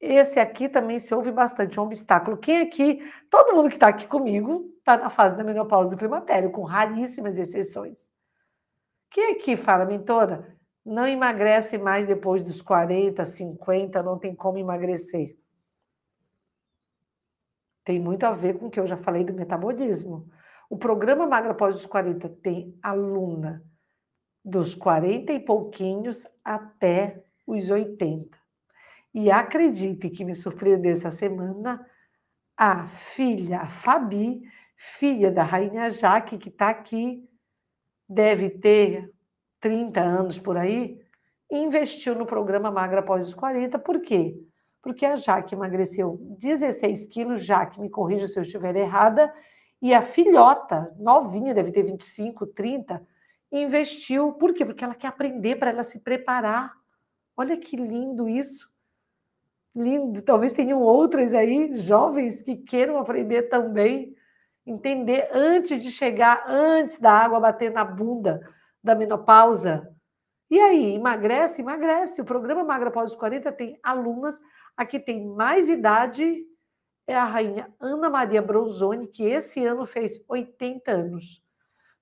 Esse aqui também se ouve bastante, é um obstáculo. Quem aqui, todo mundo que está aqui comigo, está na fase da menopausa do climatério, com raríssimas exceções. Quem aqui fala, mentora, não emagrece mais depois dos 40, 50, não tem como emagrecer? Tem muito a ver com o que eu já falei do metabolismo. O programa Magra Após os 40 tem aluna dos 40 e pouquinhos até os 80. E acredite que me surpreendeu essa semana a filha Fabi, filha da rainha Jaque, que está aqui, deve ter 30 anos por aí, investiu no programa Magra Após os 40. Por quê? Porque a Jaque emagreceu 16 quilos, Jaque, me corrija se eu estiver errada, e a filhota, novinha, deve ter 25, 30, investiu. Por quê? Porque ela quer aprender para ela se preparar. Olha que lindo isso lindo. Talvez tenham outras aí, jovens, que queiram aprender também. Entender antes de chegar, antes da água bater na bunda da menopausa. E aí, emagrece, emagrece. O programa Magra Pós 40 tem alunas. A que tem mais idade é a rainha Ana Maria Bronzoni, que esse ano fez 80 anos.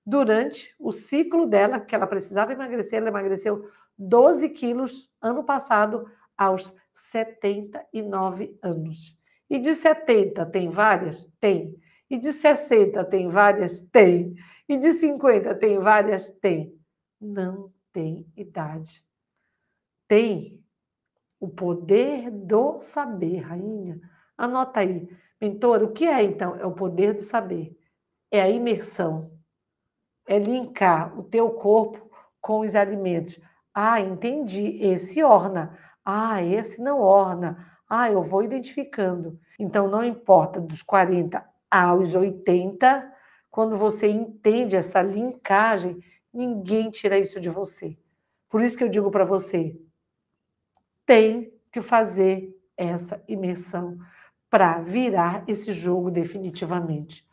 Durante o ciclo dela, que ela precisava emagrecer, ela emagreceu 12 quilos ano passado, aos 79 anos. E de 70 tem várias? Tem. E de 60 tem várias? Tem. E de 50 tem várias? Tem. Não tem idade. Tem o poder do saber, rainha. Anota aí. Mentor, o que é então? É o poder do saber. É a imersão. É linkar o teu corpo com os alimentos. Ah, entendi. Esse orna. Ah, esse não orna. Ah, eu vou identificando. Então, não importa dos 40 aos 80, quando você entende essa linkagem, ninguém tira isso de você. Por isso que eu digo para você: tem que fazer essa imersão para virar esse jogo definitivamente.